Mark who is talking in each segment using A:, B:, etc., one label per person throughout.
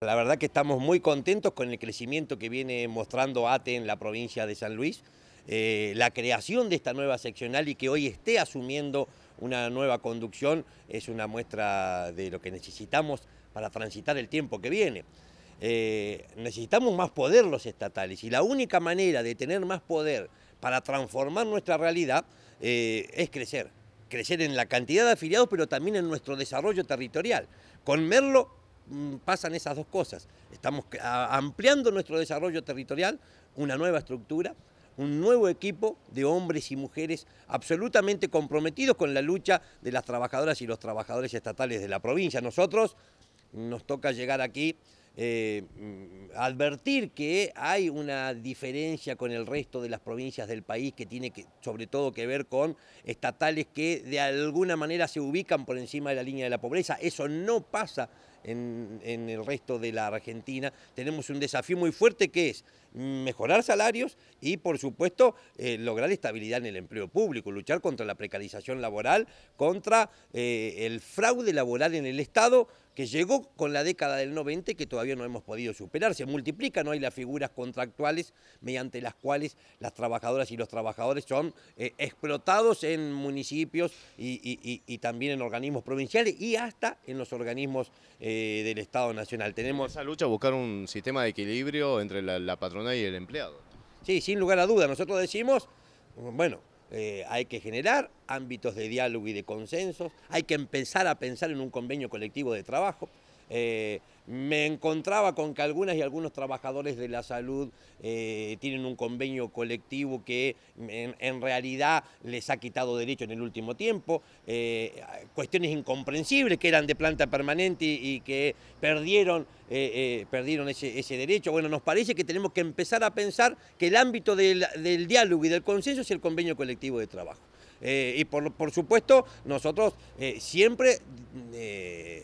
A: La verdad que estamos muy contentos con el crecimiento que viene mostrando ATE en la provincia de San Luis, eh, la creación de esta nueva seccional y que hoy esté asumiendo una nueva conducción es una muestra de lo que necesitamos para transitar el tiempo que viene. Eh, necesitamos más poder los estatales y la única manera de tener más poder para transformar nuestra realidad eh, es crecer. Crecer en la cantidad de afiliados, pero también en nuestro desarrollo territorial. Con Merlo Mm, pasan esas dos cosas. Estamos ampliando nuestro desarrollo territorial, una nueva estructura, un nuevo equipo de hombres y mujeres absolutamente comprometidos con la lucha de las trabajadoras y los trabajadores estatales de la provincia. Nosotros nos toca llegar aquí, eh, mm, advertir que hay una diferencia con el resto de las provincias del país que tiene sobre todo que ver con estatales que de alguna manera se ubican por encima de la línea de la pobreza. Eso no pasa en, el resto de la Argentina, tenemos un desafío muy fuerte que es mejorar salarios y, por supuesto, eh, lograr estabilidad en el empleo público, luchar contra la precarización laboral, contra eh, el fraude laboral en el Estado que llegó con la década del 90 que todavía no hemos podido superar. Se multiplica, ¿no? hay las figuras contractuales mediante las cuales las trabajadoras y los trabajadores son eh, explotados en municipios y, y, también en organismos provinciales y hasta en los organismos eh, del Estado Nacional. Tenemos... esa lucha buscar un sistema de equilibrio entre la, patrona patronal y el empleado. Sí, sin lugar a duda. Nosotros decimos, bueno, eh, hay que generar ámbitos de diálogo y de consensos, hay que empezar a pensar en un convenio colectivo de trabajo. Eh, me encontraba con que algunas y algunos trabajadores de la salud eh, tienen un convenio colectivo que en, realidad les ha quitado derecho en el último tiempo, eh, cuestiones incomprensibles que eran de planta permanente y, que perdieron, eh, perdieron ese, derecho. Bueno, nos parece que tenemos que empezar a pensar que el ámbito del, diálogo y del consenso es el convenio colectivo de trabajo. y por, por, supuesto, nosotros siempre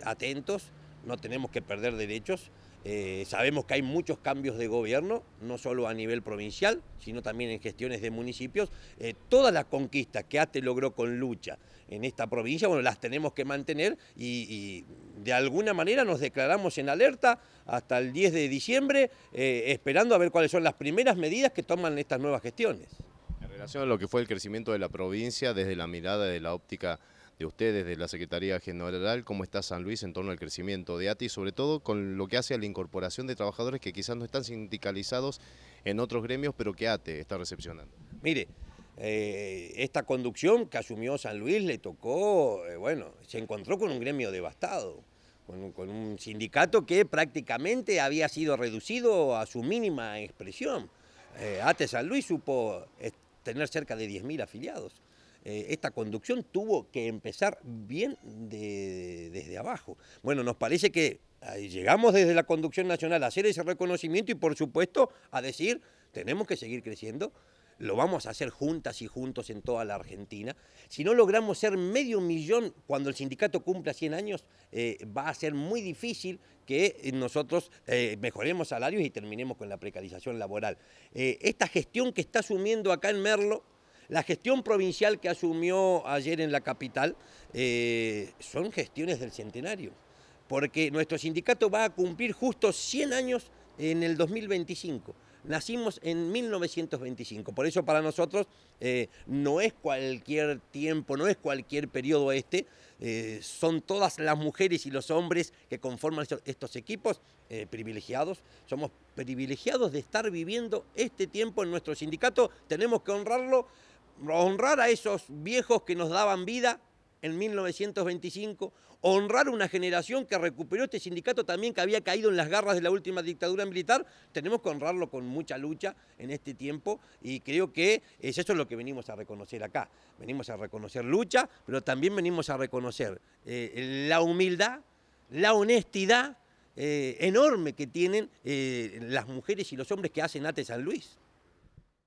A: atentos no tenemos que perder derechos. Eh, sabemos que hay muchos cambios de gobierno, no solo a nivel provincial, sino también en gestiones de municipios. Eh, todas las conquistas que ATE logró con lucha en esta provincia, bueno, las tenemos que mantener y, de alguna manera nos declaramos en alerta hasta el 10 de diciembre, eh, esperando a ver cuáles son las primeras medidas que toman estas nuevas gestiones. En relación a lo que fue el crecimiento de la provincia desde la mirada de la óptica de ustedes, de la Secretaría General, cómo está San Luis en torno al crecimiento de y sobre todo con lo que hace a la incorporación de trabajadores que quizás no están sindicalizados en otros gremios, pero que ATE está recepcionando. Mire, eh, esta conducción que asumió San Luis le tocó, eh, bueno, se encontró con un gremio devastado, con un, sindicato que prácticamente había sido reducido a su mínima expresión. Eh, ATE San Luis supo tener cerca de 10.000 afiliados. Eh, esta conducción tuvo que empezar bien desde abajo. Bueno, nos parece que llegamos desde la conducción nacional a hacer ese reconocimiento y por supuesto a decir, tenemos que seguir creciendo, lo vamos a hacer juntas y juntos en toda la Argentina. Si no logramos ser medio millón cuando el sindicato cumpla 100 años, eh, va a ser muy difícil que nosotros eh, mejoremos salarios y terminemos con la precarización laboral. esta gestión que está asumiendo acá en Merlo, la gestión provincial que asumió ayer en la capital eh, son gestiones del centenario, porque nuestro sindicato va a cumplir justo 100 años en el 2025. Nacimos en 1925, por eso para nosotros eh, no es cualquier tiempo, no es cualquier periodo este, eh, son todas las mujeres y los hombres que conforman estos, equipos privilegiados, somos privilegiados de estar viviendo este tiempo en nuestro sindicato, tenemos que honrarlo honrar a esos viejos que nos daban vida en 1925, honrar una generación que recuperó este sindicato también que había caído en las garras de la última dictadura militar, tenemos que honrarlo con mucha lucha en este tiempo y creo que es lo que venimos a reconocer acá. Venimos a reconocer lucha, pero también venimos a reconocer eh, la humildad, la honestidad eh, enorme que tienen eh, las mujeres y los hombres que hacen ATE San Luis.